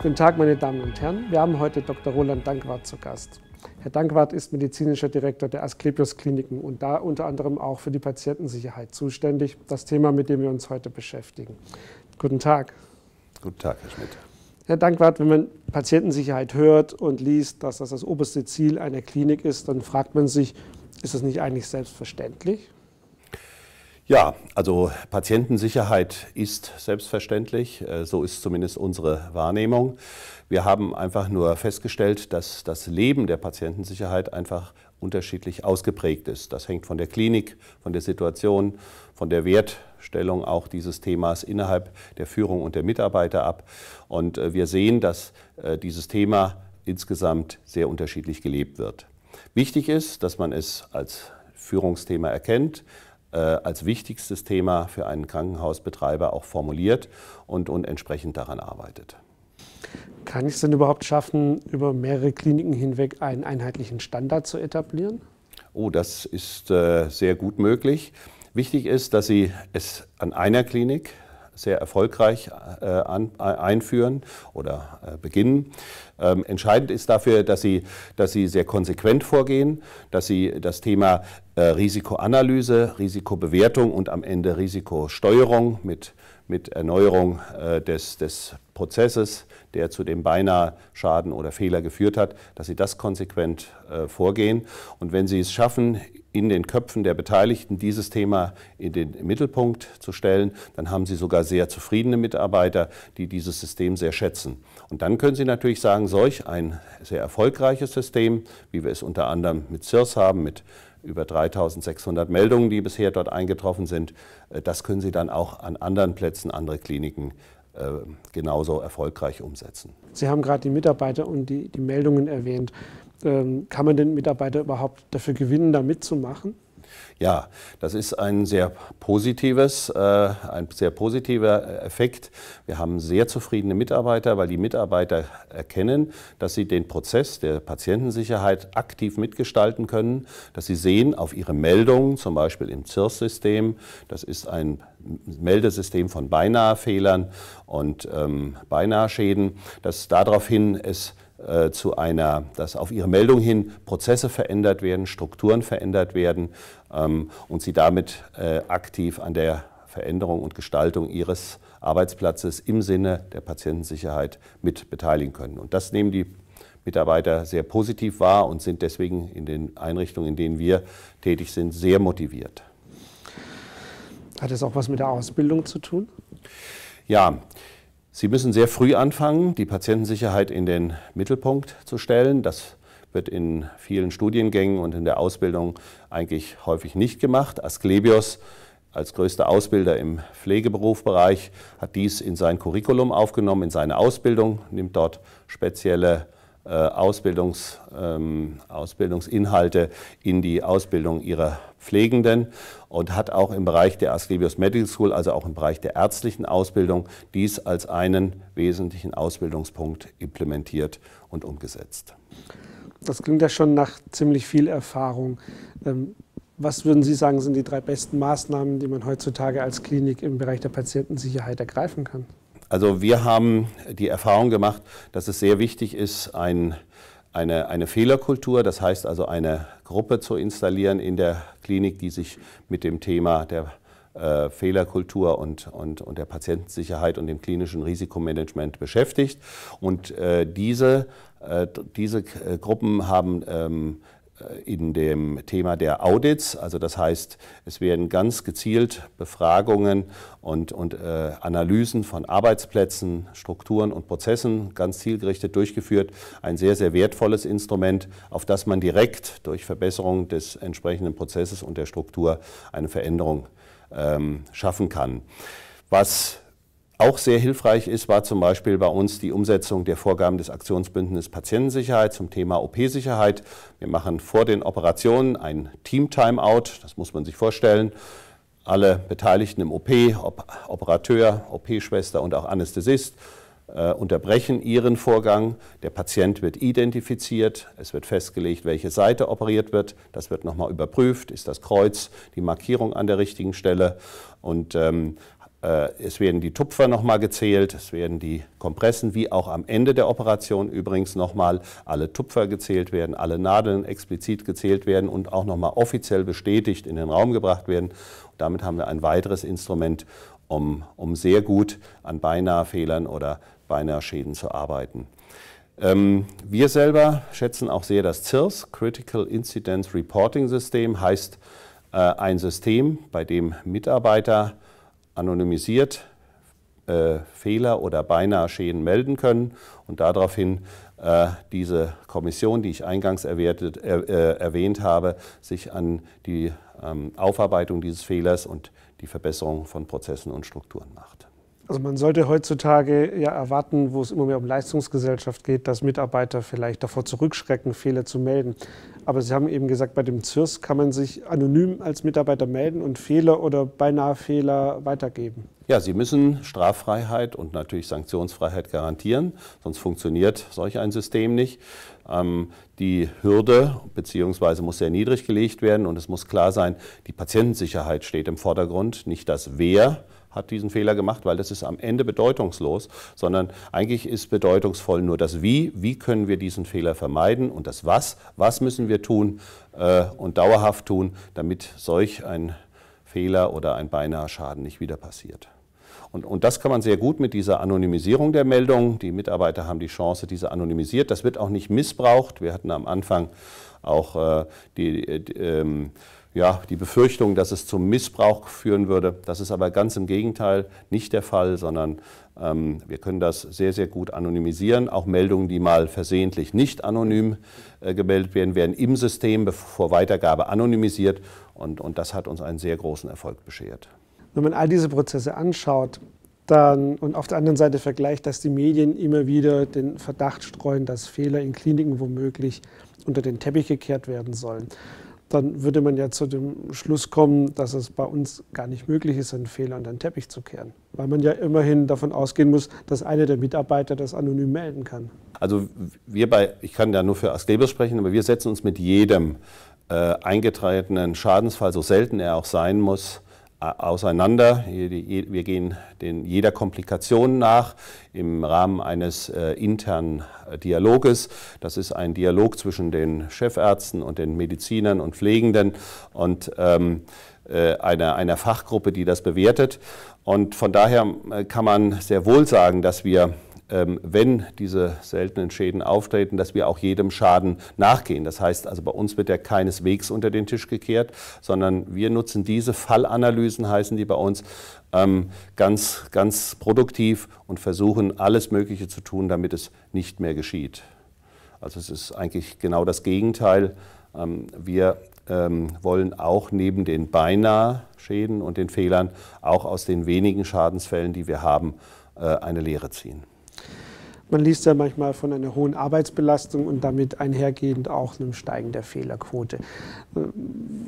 Guten Tag, meine Damen und Herren. Wir haben heute Dr. Roland Dankwart zu Gast. Herr Dankwart ist medizinischer Direktor der Asklepios Kliniken und da unter anderem auch für die Patientensicherheit zuständig, das Thema, mit dem wir uns heute beschäftigen. Guten Tag. Guten Tag, Herr Schmidt. Herr Dankwart, wenn man Patientensicherheit hört und liest, dass das das oberste Ziel einer Klinik ist, dann fragt man sich, ist das nicht eigentlich selbstverständlich? Ja, also Patientensicherheit ist selbstverständlich, äh, so ist zumindest unsere Wahrnehmung. Wir haben einfach nur festgestellt, dass das Leben der Patientensicherheit einfach unterschiedlich ausgeprägt ist. Das hängt von der Klinik, von der Situation, von der Wertstellung auch dieses Themas innerhalb der Führung und der Mitarbeiter ab. Und äh, wir sehen, dass äh, dieses Thema insgesamt sehr unterschiedlich gelebt wird. Wichtig ist, dass man es als Führungsthema erkennt, äh, als wichtigstes Thema für einen Krankenhausbetreiber auch formuliert und, und entsprechend daran arbeitet. Kann ich es denn überhaupt schaffen, über mehrere Kliniken hinweg einen einheitlichen Standard zu etablieren? Oh, das ist äh, sehr gut möglich. Wichtig ist, dass Sie es an einer Klinik sehr erfolgreich äh, äh, einführen oder äh, beginnen. Ähm, entscheidend ist dafür, dass Sie, dass Sie sehr konsequent vorgehen, dass Sie das Thema Risikoanalyse, Risikobewertung und am Ende Risikosteuerung mit, mit Erneuerung des, des Prozesses, der zu dem beinahe Schaden oder Fehler geführt hat, dass Sie das konsequent vorgehen. Und wenn Sie es schaffen, in den Köpfen der Beteiligten dieses Thema in den Mittelpunkt zu stellen, dann haben Sie sogar sehr zufriedene Mitarbeiter, die dieses System sehr schätzen. Und dann können Sie natürlich sagen, solch ein sehr erfolgreiches System, wie wir es unter anderem mit CIRS haben, mit über 3600 Meldungen, die bisher dort eingetroffen sind, äh, das können Sie dann auch an anderen Plätzen, andere Kliniken äh, genauso erfolgreich umsetzen. Sie haben gerade die Mitarbeiter und die, die Meldungen erwähnt. Ähm, kann man den Mitarbeiter überhaupt dafür gewinnen, da mitzumachen? Ja, das ist ein sehr positives, äh, ein sehr positiver Effekt. Wir haben sehr zufriedene Mitarbeiter, weil die Mitarbeiter erkennen, dass sie den Prozess der Patientensicherheit aktiv mitgestalten können, dass sie sehen auf ihre Meldungen, zum Beispiel im cirs system das ist ein Meldesystem von Beinahe-Fehlern und ähm, Beinahe-Schäden, dass daraufhin es äh, zu einer, dass auf ihre Meldung hin Prozesse verändert werden, Strukturen verändert werden ähm, und sie damit äh, aktiv an der Veränderung und Gestaltung ihres Arbeitsplatzes im Sinne der Patientensicherheit mit beteiligen können. Und das nehmen die Mitarbeiter sehr positiv wahr und sind deswegen in den Einrichtungen, in denen wir tätig sind, sehr motiviert. Hat das auch was mit der Ausbildung zu tun? Ja, Sie müssen sehr früh anfangen, die Patientensicherheit in den Mittelpunkt zu stellen. Das wird in vielen Studiengängen und in der Ausbildung eigentlich häufig nicht gemacht. Asklebios als größter Ausbilder im Pflegeberufbereich hat dies in sein Curriculum aufgenommen, in seine Ausbildung, nimmt dort spezielle äh, Ausbildungs, ähm, Ausbildungsinhalte in die Ausbildung ihrer Pflegenden und hat auch im Bereich der Asklepios Medical School, also auch im Bereich der ärztlichen Ausbildung, dies als einen wesentlichen Ausbildungspunkt implementiert und umgesetzt. Das klingt ja schon nach ziemlich viel Erfahrung. Ähm, was würden Sie sagen, sind die drei besten Maßnahmen, die man heutzutage als Klinik im Bereich der Patientensicherheit ergreifen kann? Also wir haben die Erfahrung gemacht, dass es sehr wichtig ist, ein, eine, eine Fehlerkultur, das heißt also eine Gruppe zu installieren in der Klinik, die sich mit dem Thema der äh, Fehlerkultur und, und, und der Patientensicherheit und dem klinischen Risikomanagement beschäftigt. Und äh, diese, äh, diese äh, Gruppen haben ähm, äh, in dem Thema der Audits. Also das heißt, es werden ganz gezielt Befragungen und, und äh, Analysen von Arbeitsplätzen, Strukturen und Prozessen ganz zielgerichtet durchgeführt. Ein sehr, sehr wertvolles Instrument, auf das man direkt durch Verbesserung des entsprechenden Prozesses und der Struktur eine Veränderung ähm, schaffen kann. Was auch sehr hilfreich ist, war zum Beispiel bei uns die Umsetzung der Vorgaben des Aktionsbündnisses Patientensicherheit zum Thema OP-Sicherheit. Wir machen vor den Operationen ein Team-Timeout, das muss man sich vorstellen. Alle Beteiligten im OP, Op Operateur, OP-Schwester und auch Anästhesist, äh, unterbrechen ihren Vorgang. Der Patient wird identifiziert, es wird festgelegt, welche Seite operiert wird. Das wird nochmal überprüft. Ist das Kreuz die Markierung an der richtigen Stelle? Und ähm, äh, es werden die Tupfer nochmal gezählt, es werden die Kompressen, wie auch am Ende der Operation übrigens nochmal alle Tupfer gezählt werden, alle Nadeln explizit gezählt werden und auch nochmal offiziell bestätigt in den Raum gebracht werden. Und damit haben wir ein weiteres Instrument, um, um sehr gut an beinahe Fehlern oder beinahe Schäden zu arbeiten. Ähm, wir selber schätzen auch sehr das CIRS, Critical Incident Reporting System, heißt äh, ein System, bei dem Mitarbeiter anonymisiert äh, Fehler oder beinahe Schäden melden können und daraufhin äh, diese Kommission, die ich eingangs erwertet, äh, äh erwähnt habe, sich an die ähm, Aufarbeitung dieses Fehlers und die Verbesserung von Prozessen und Strukturen macht. Also man sollte heutzutage ja erwarten, wo es immer mehr um Leistungsgesellschaft geht, dass Mitarbeiter vielleicht davor zurückschrecken, Fehler zu melden. Aber Sie haben eben gesagt, bei dem ZIRS kann man sich anonym als Mitarbeiter melden und Fehler oder beinahe Fehler weitergeben. Ja, Sie müssen Straffreiheit und natürlich Sanktionsfreiheit garantieren, sonst funktioniert solch ein System nicht. Ähm, die Hürde beziehungsweise muss sehr niedrig gelegt werden und es muss klar sein, die Patientensicherheit steht im Vordergrund, nicht das Wer hat diesen Fehler gemacht, weil das ist am Ende bedeutungslos, sondern eigentlich ist bedeutungsvoll nur das Wie, wie können wir diesen Fehler vermeiden und das Was, was müssen wir tun äh, und dauerhaft tun, damit solch ein Fehler oder ein beinahe Schaden nicht wieder passiert. Und, und, das kann man sehr gut mit dieser Anonymisierung der Meldungen. Die Mitarbeiter haben die Chance, diese anonymisiert. Das wird auch nicht missbraucht. Wir hatten am Anfang auch äh, die, äh, ähm, ja, die Befürchtung, dass es zum Missbrauch führen würde. Das ist aber ganz im Gegenteil nicht der Fall, sondern ähm, wir können das sehr, sehr gut anonymisieren. Auch Meldungen, die mal versehentlich nicht anonym äh, gemeldet werden, werden im System vor Weitergabe anonymisiert. Und, und das hat uns einen sehr großen Erfolg beschert. Wenn man all diese Prozesse anschaut, dann, und auf der anderen Seite vergleicht, dass die Medien immer wieder den Verdacht streuen, dass Fehler in Kliniken womöglich unter den Teppich gekehrt werden sollen dann würde man ja zu dem Schluss kommen, dass es bei uns gar nicht möglich ist, einen Fehler unter den Teppich zu kehren. Weil man ja immerhin davon ausgehen muss, dass einer der Mitarbeiter das anonym melden kann. Also wir bei, ich kann ja nur für Asklepios sprechen, aber wir setzen uns mit jedem äh, eingetretenen Schadensfall, so selten er auch sein muss, auseinander. Wir gehen den, jeder Komplikation nach im Rahmen eines äh, internen äh, Dialoges. Das ist ein Dialog zwischen den Chefärzten und den Medizinern und Pflegenden und ähm, äh, einer, einer Fachgruppe, die das bewertet. Und von daher äh, kann man sehr wohl sagen, dass wir ähm, wenn diese seltenen Schäden auftreten, dass wir auch jedem Schaden nachgehen. Das heißt also, bei uns wird er keineswegs unter den Tisch gekehrt, sondern wir nutzen diese Fallanalysen, heißen die bei uns, ähm, ganz, ganz produktiv und versuchen alles Mögliche zu tun, damit es nicht mehr geschieht. Also es ist eigentlich genau das Gegenteil. Ähm, wir wollen auch neben den beinahe Schäden und den Fehlern auch aus den wenigen Schadensfällen, die wir haben, äh, eine Lehre ziehen. Man liest ja manchmal von einer hohen Arbeitsbelastung und damit einhergehend auch einem Steigen der Fehlerquote. Äh,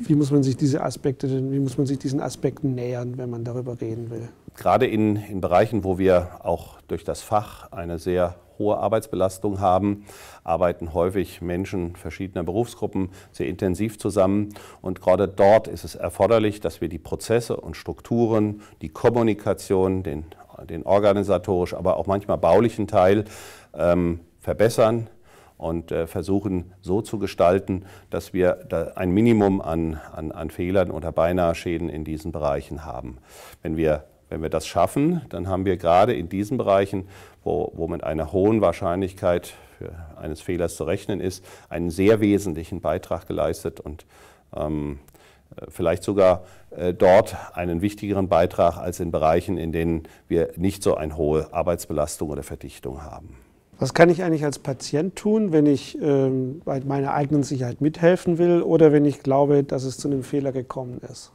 wie muss man sich diese Aspekte denn, wie muss man sich diesen Aspekten nähern, wenn man darüber reden will? Gerade in, in Bereichen, wo wir auch durch das Fach eine sehr hohe Arbeitsbelastung haben, arbeiten häufig Menschen verschiedener Berufsgruppen sehr intensiv zusammen. Und gerade dort ist es erforderlich, dass wir die Prozesse und Strukturen, die Kommunikation, den den organisatorisch, aber auch manchmal baulichen Teil ähm, verbessern und äh, versuchen so zu gestalten, dass wir da ein Minimum an, an, an Fehlern oder Beinahe-Schäden in diesen Bereichen haben. Wenn wir, wenn wir das schaffen, dann haben wir gerade in diesen Bereichen, wo, wo mit einer hohen Wahrscheinlichkeit eines Fehlers zu rechnen ist, einen sehr wesentlichen Beitrag geleistet und ähm, äh, vielleicht sogar äh, dort einen wichtigeren Beitrag als in Bereichen, in denen wir nicht so eine hohe Arbeitsbelastung oder Verdichtung haben. Was kann ich eigentlich als Patient tun, wenn ich ähm, bei meiner eigenen Sicherheit mithelfen will oder wenn ich glaube, dass es zu einem Fehler gekommen ist?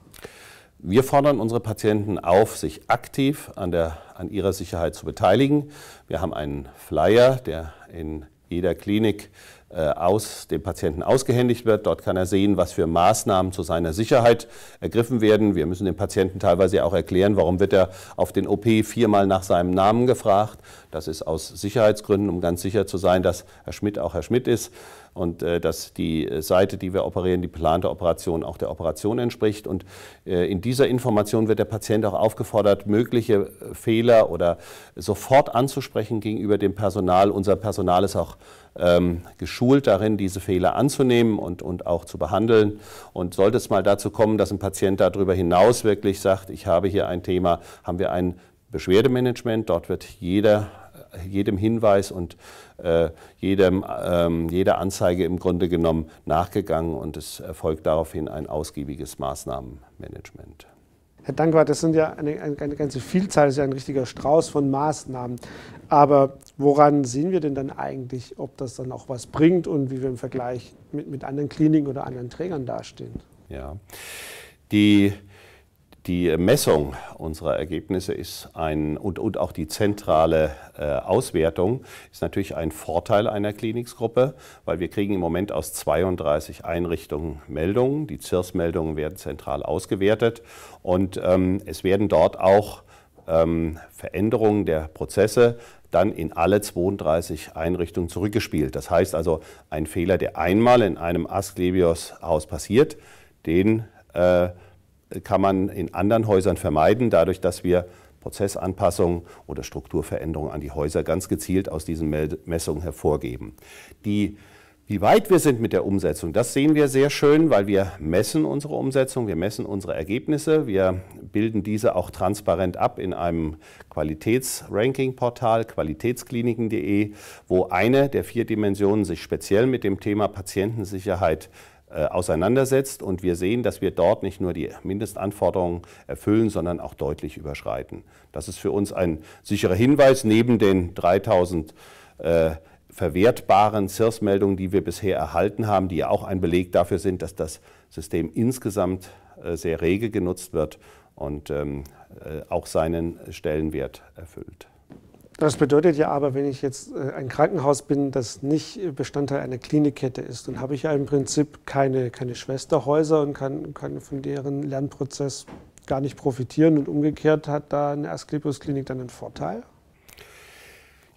Wir fordern unsere Patienten auf, sich aktiv an, der, an ihrer Sicherheit zu beteiligen. Wir haben einen Flyer, der in jeder Klinik äh, aus dem Patienten ausgehändigt wird. Dort kann er sehen, was für Maßnahmen zu seiner Sicherheit ergriffen werden. Wir müssen dem Patienten teilweise auch erklären, warum wird er auf den OP viermal nach seinem Namen gefragt. Das ist aus Sicherheitsgründen, um ganz sicher zu sein, dass Herr Schmidt auch Herr Schmidt ist und äh, dass die Seite, die wir operieren, die geplante Operation auch der Operation entspricht. Und äh, in dieser Information wird der Patient auch aufgefordert, mögliche äh, Fehler oder sofort anzusprechen gegenüber dem Personal. Unser Personal ist auch ähm, geschult darin, diese Fehler anzunehmen und, und auch zu behandeln. Und sollte es mal dazu kommen, dass ein Patient darüber hinaus wirklich sagt, ich habe hier ein Thema, haben wir ein Beschwerdemanagement. Dort wird jeder, jedem Hinweis und äh, jedem, ähm, jeder Anzeige im Grunde genommen nachgegangen und es erfolgt daraufhin ein ausgiebiges Maßnahmenmanagement. Herr Dankwart, das sind ja eine, eine, eine, ganze Vielzahl, das ist ja ein richtiger Strauß von Maßnahmen. Aber woran sehen wir denn dann eigentlich, ob das dann auch was bringt und wie wir im Vergleich mit, mit anderen Kliniken oder anderen Trägern dastehen? Ja, die die Messung unserer Ergebnisse ist ein, und, und auch die zentrale äh, Auswertung ist natürlich ein Vorteil einer Kliniksgruppe, weil wir kriegen im Moment aus 32 Einrichtungen Meldungen. Die cirs meldungen werden zentral ausgewertet und ähm, es werden dort auch ähm, Veränderungen der Prozesse dann in alle 32 Einrichtungen zurückgespielt. Das heißt also, ein Fehler, der einmal in einem asklebios haus passiert, den äh, kann man in anderen Häusern vermeiden, dadurch, dass wir Prozessanpassungen oder Strukturveränderungen an die Häuser ganz gezielt aus diesen Messungen hervorgeben. Die wie weit wir sind mit der Umsetzung, das sehen wir sehr schön, weil wir messen unsere Umsetzung, wir messen unsere Ergebnisse, wir bilden diese auch transparent ab in einem Qualitätsranking-Portal, qualitätskliniken.de, wo eine der vier Dimensionen sich speziell mit dem Thema Patientensicherheit äh, auseinandersetzt. Und wir sehen, dass wir dort nicht nur die Mindestanforderungen erfüllen, sondern auch deutlich überschreiten. Das ist für uns ein sicherer Hinweis neben den 3000 äh, verwertbaren CIRS-Meldungen, die wir bisher erhalten haben, die ja auch ein Beleg dafür sind, dass das System insgesamt äh, sehr rege genutzt wird und ähm, äh, auch seinen Stellenwert erfüllt. Das bedeutet ja aber, wenn ich jetzt äh, ein Krankenhaus bin, das nicht äh, Bestandteil einer Klinikkette ist, dann habe ich ja im Prinzip keine, keine Schwesterhäuser und kann, kann von deren Lernprozess gar nicht profitieren. Und umgekehrt hat da eine Asklepios-Klinik dann einen Vorteil?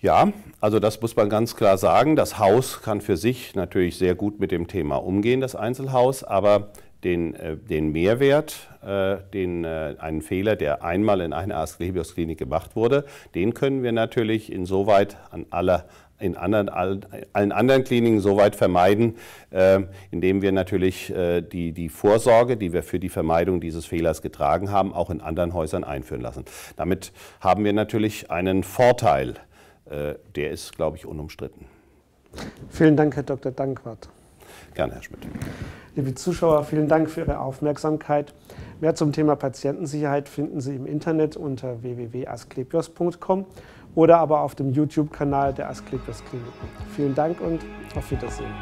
Ja, also das muss man ganz klar sagen. Das Haus kann für sich natürlich sehr gut mit dem Thema umgehen, das Einzelhaus, aber den, äh, den Mehrwert, äh, den, äh, einen Fehler, der einmal in einer asklebios klinik gemacht wurde, den können wir natürlich insoweit an aller in anderen, allen anderen Kliniken so vermeiden, indem wir natürlich die, die Vorsorge, die wir für die Vermeidung dieses Fehlers getragen haben, auch in anderen Häusern einführen lassen. Damit haben wir natürlich einen Vorteil. Der ist, glaube ich, unumstritten. Vielen Dank, Herr Dr. Dankwart. Gerne, Herr Schmidt. Liebe Zuschauer, vielen Dank für Ihre Aufmerksamkeit. Mehr zum Thema Patientensicherheit finden Sie im Internet unter www.asklepios.com oder aber auf dem YouTube-Kanal der Asklepios Kliniken. Vielen Dank und auf Wiedersehen.